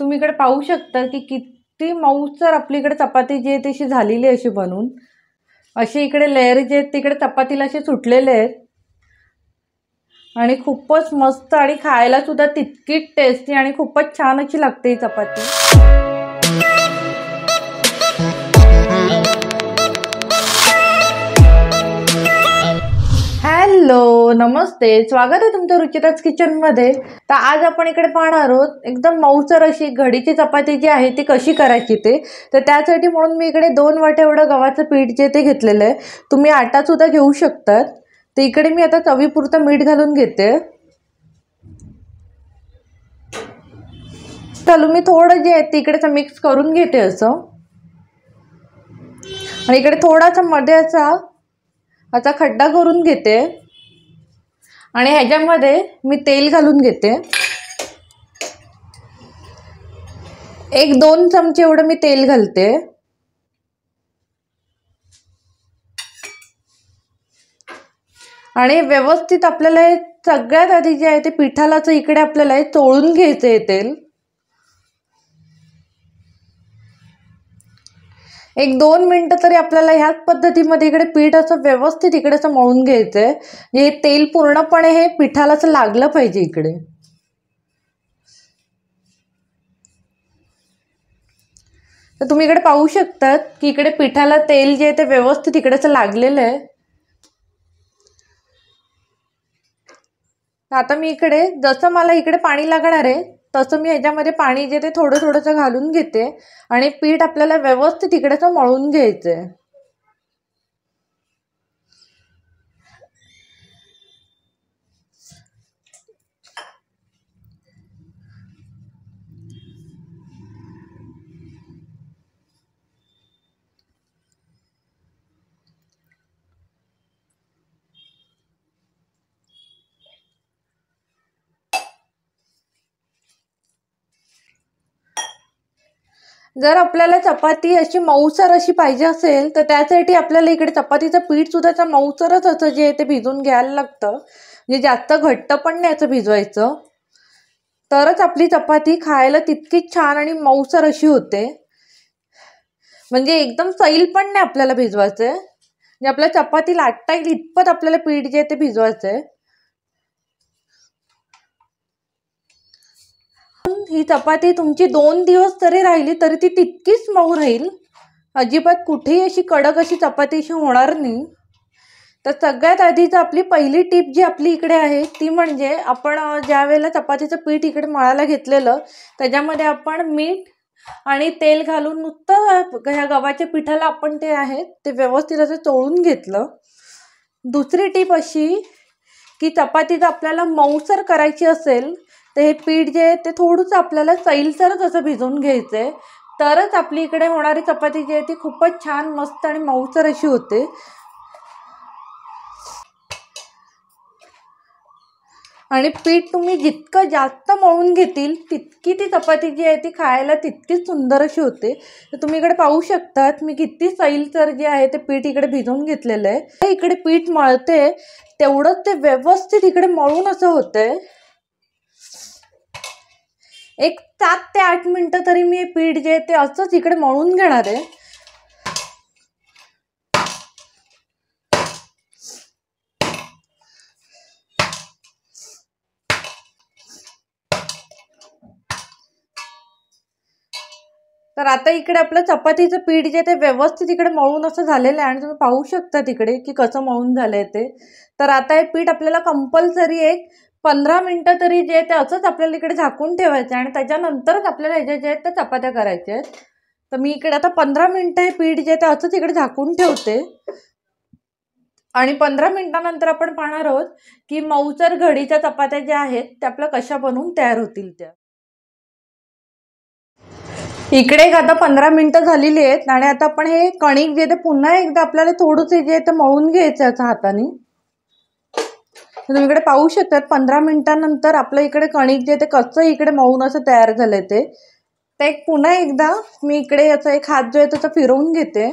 तुम्ही इकडे पाहू शकता की किती मऊसर इकडे चपाती जी आहे तशी झालेली अशी बनवून अशी इकडे लेअर जे आहेत तिकडे चपातीला असे सुटलेले आहेत आणि खूपच मस्त आणि खायला सुद्धा तितकीच टेस्टी आणि खूपच छान अशी लागते ही चपाती नमस्ते स्वागत आहे तुमचं रुचिताज किचनमध्ये तर आज आपण इकडे पाहणार आहोत एकदम मऊसर अशी घडीची चपाती जी आहे ती कशी करायची ते तर त्यासाठी म्हणून मी इकडे दोन वाटे एवढं गव्हाचं पीठ जे ते घेतलेलं आहे तुम्ही आटासुद्धा घेऊ शकतात तर इकडे मी आता चवीपुरतं मीठ घालून घेते चालू मी थोडं जे आहे ते इकडेचं मिक्स करून घेते असं आणि इकडे थोडासा मध्ये असा आता खड्डा करून घेते आणि ह्याच्यामध्ये मी तेल घालून घेते एक दोन चमचे एवढं मी तेल घालते आणि व्यवस्थित आपल्याला हे सगळ्यात आधी जे आहे ते पिठालाचं इकडे आपल्याला हे चोळून घ्यायचं आहे तेल एक दोन मिनटं तरी आपल्याला ह्याच पद्धतीमध्ये इकडे पीठ असं व्यवस्थित इकडे असं मळून घ्यायचंय आहे म्हणजे तेल पूर्णपणे हे पिठाला असं लागलं पाहिजे इकडे तर तुम्ही इकडे पाहू शकतात की इकडे पिठाला तेल जे आहे ते व्यवस्थित इकडेच लागलेलं आहे आता मी इकडे जसं मला इकडे पाणी लागणार आहे तसं मी ह्याच्यामध्ये पाणी जे ते थोडं थोडंसं घालून घेते आणि पीठ आपल्याला व्यवस्थित इकडे मळून घ्यायचं आहे जर आपल्याला चपाती अशी मऊसर अशी पाहिजे असेल तर त्यासाठी आपल्याला इकडे चपातीचं पीठसुद्धा त्या मऊसरच असं जे आहे ते भिजून घ्यायला लागतं म्हणजे जास्त घट्ट पण नाही याचं भिजवायचं तरच आपली चपाती खायला तितकीच छान आणि मऊसर अशी होते म्हणजे एकदम सैल पण नाही आपल्याला भिजवायचं आहे म्हणजे आपल्या चपाती लाटता येईल इतपत आपल्याला पीठ जे आहे ते भिजवायचं आहे ही चपाती तुमची दोन दिवस तरी राहिली तरी ती तितकीच मऊ राहील अजिबात कुठेही अशी कडक अशी चपाती अशी होणार नाही तर सगळ्यात आधीच आपली पहिली टीप जी आपली इकडे आहे ती म्हणजे आपण ज्या वेळेला चपातीचं पीठ इकडे माळाला घेतलेलं त्याच्यामध्ये आपण मीठ आणि तेल घालून नुसतं ह्या गव्हाच्या पिठाला आपण ते आहे ते व्यवस्थित असं चोळून घेतलं दुसरी टीप अशी की चपातीचं आपल्याला मऊसर करायची असेल तर हे पीठ जे आहे ते थोडंच आपल्याला सैलसरच असं भिजवून घ्यायचं आहे तरच आपली इकडे होणारी चपाती जी आहे ती खूपच छान मस्त आणि मऊसर अशी होते आणि पीठ तुम्ही जितकं जास्त मळून घेतील तितकी ती चपाती जी आहे ती खायला तितकीच सुंदर अशी होते तर तुम्ही इकडे पाहू शकतात मी किती सैलसर जे आहे ते पीठ इकडे भिजवून घेतलेलं आहे इकडे पीठ मळते तेवढंच ते व्यवस्थित इकडे मळून असं होतं एक सात ते आठ मिनिटं तरी मी पीठ जे ते असंच इकडे मळून घेणार आहे तर आता इकडे आपलं चपातीचं पीठ जे ते व्यवस्थित इकडे मळून असं झालेलं आहे आणि तुम्ही पाहू शकता तिकडे की कसं मळून झालंय आहे ते तर आता हे पीठ आपल्याला कंपल्सरी एक पंधरा मिनिटं तरी जे ते असंच आपल्याला इकडे झाकून ठेवायचं आहे आणि त्याच्यानंतरच आपल्याला ह्याच्या जे आहेत त्या चपात्या करायच्या आहेत तर मी इकडे आता पंधरा मिनटं हे पीठ जे ते असंच इकडे झाकून ठेवते आणि पंधरा मिनटानंतर आपण पाहणार आहोत की मऊसर घडीच्या चपात्या ज्या आहेत त्या आपल्या कशा बनवून तयार होतील त्या इकडे एक आता पंधरा मिनटं झालेली आहेत आणि आता आपण हे कणिक जे ते पुन्हा एकदा आपल्याला थोडंसं जे ते मळून घ्यायचं आहे हाताने तर तुम्ही इकडे पाहू शकतात पंधरा मिनिटांनंतर आपलं इकडे कणिक जे ते कच्चं इकडे मऊन असं तयार झालंय ते तर एक पुन्हा एकदा मी इकडे याचा एक हात जो आहे त्याचा फिरवून घेते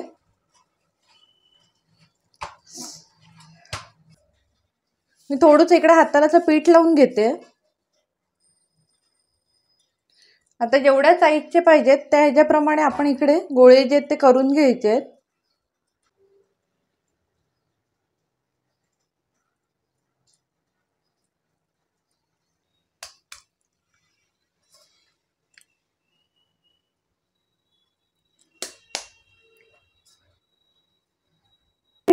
मी थोडंच इकडे हाताला पीठ लावून घेते आता जेवढ्या साईजचे पाहिजेत त्या ह्याच्याप्रमाणे आपण इकडे गोळे जे ते करून घ्यायचे आहेत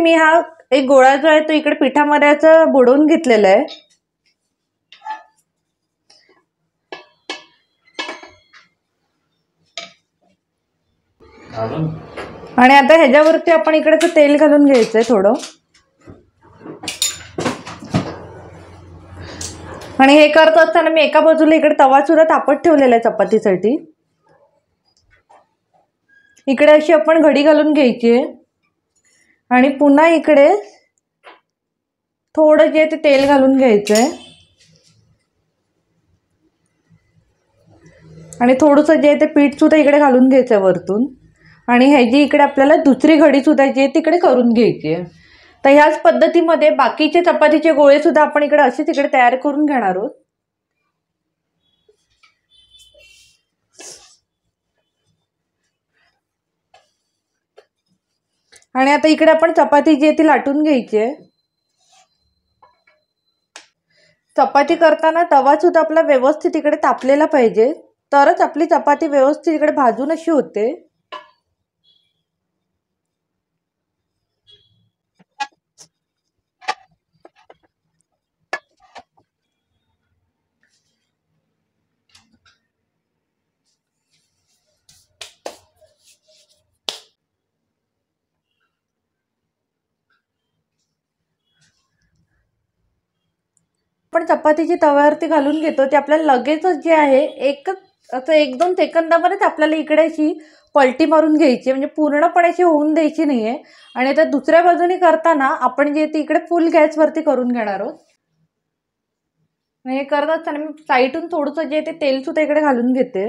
मी हा एक गोळा जो आहे तो इकडे पिठा मऱ्याचा बुडवून घेतलेला आहे आणि आता ह्याच्यावरती आपण इकडे तेल घालून घ्यायचंय थोडं आणि हे करत असताना मी एका बाजूला इकडे तवा सुद्धा तापत ठेवलेला आहे चपातीसाठी इकडे अशी आपण घडी घालून घ्यायची आहे आणि पुन्हा इकडे थोडं जे ते तेल घालून घ्यायचं आहे आणि थोडंसं जे आहे ते पीठसुद्धा इकडे घालून घ्यायचं आहे वरतून आणि जी इकडे आपल्याला दुसरी घडीसुद्धा जी आहे तिकडे करून घ्यायची आहे तर ह्याच पद्धतीमध्ये बाकीचे चपातीचे गोळेसुद्धा आपण इकडे असेच इकडे तयार करून घेणार आहोत आणि आता इकडे आपण चपाती जी आहे ती लाटून घ्यायची आहे चपाती करताना तवा सुद्धा आपला व्यवस्थित इकडे तापलेला पाहिजे तरच आपली चपाती व्यवस्थित इकडे भाजून अशी होते आपण चपातीची तव्यावरती घालून घेतो ते आपल्याला लगेचच जे आहे एकच असं एक दोन सेकंदामध्येच आपल्याला इकडे अशी पलटी मारून घ्यायची म्हणजे पूर्णपणे अशी होऊन द्यायची नाही आहे आणि आता दुसऱ्या बाजूने करताना आपण जे ते इकडे फुल गॅसवरती करून घेणार आहोत हे करत असताना मी साईटून थोडंसं जे ते तेलसुद्धा इकडे घालून घेते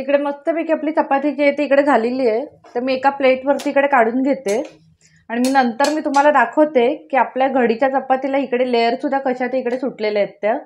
इकडे मस्तपैकी आपली चपाती जी आहे ती इकडे झालेली आहे तर मी एका प्लेटवरती इकडे काढून घेते आणि मी नंतर मी तुम्हाला दाखवते की आपल्या घडीच्या चपातीला इकडे लेअर कशा ते इकडे सुटलेल्या आहेत त्या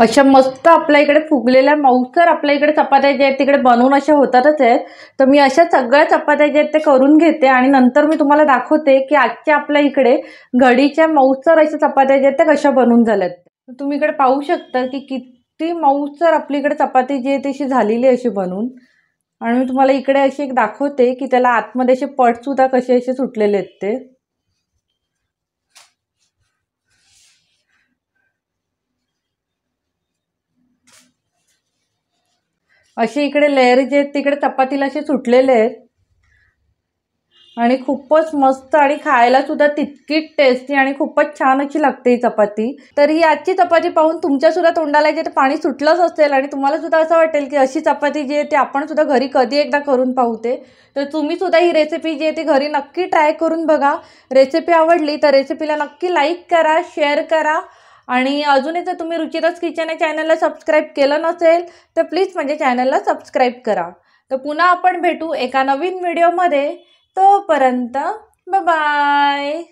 अशा मस्त आपल्या इकडे फुगलेल्या मऊसर आपल्या इकडे चपात्या ज्या आहेत तिकडे बनवून अशा होतातच आहेत तर मी अशा सगळ्या चपात्या ज्या आहेत ते करून घेते आणि नंतर मी तुम्हाला दाखवते की आजच्या आपल्या इकडे घडीच्या मऊसर अशा चपात्या ज्या आहेत त्या कशा बनवून झाल्यात तुम्ही इकडे पाहू शकता की किती मऊसर आपली इकडे चपाती जी आहे तशी झालेली अशी बनवून आणि मी तुम्हाला इकडे अशी एक दाखवते की त्याला आतमध्ये असे पटसुद्धा कसे असे सुटलेले आहेत ते अशी इकडे लेअर जे आहेत तिकडे चपातीला असे सुटलेले आहेत आणि खूपच मस्त आणि खायला सुद्धा तितकी टेस्टी आणि खूपच छान अशी लागते ही चपाती तर ही आजची चपाती पाहून तुमच्या सुद्धा तोंडाला जे पाणी सुटलंच असेल आणि तुम्हाला सुद्धा असं वाटेल की अशी चपाती जी आहे ती आपण सुद्धा घरी कधी एकदा करून पाहूते तर तुम्ही सुद्धा ही रेसिपी जी आहे ती घरी नक्की ट्राय करून बघा रेसिपी आवडली तर रेसिपीला नक्की लाईक करा शेअर करा आणि अजूनही जर तुम्ही रुचिराज किचन या चॅनलला सबस्क्राईब केलं नसेल तर प्लीज माझ्या चॅनलला सबस्क्राईब करा तर पुन्हा आपण भेटू एका नवीन व्हिडिओमध्ये तोपर्यंत बाय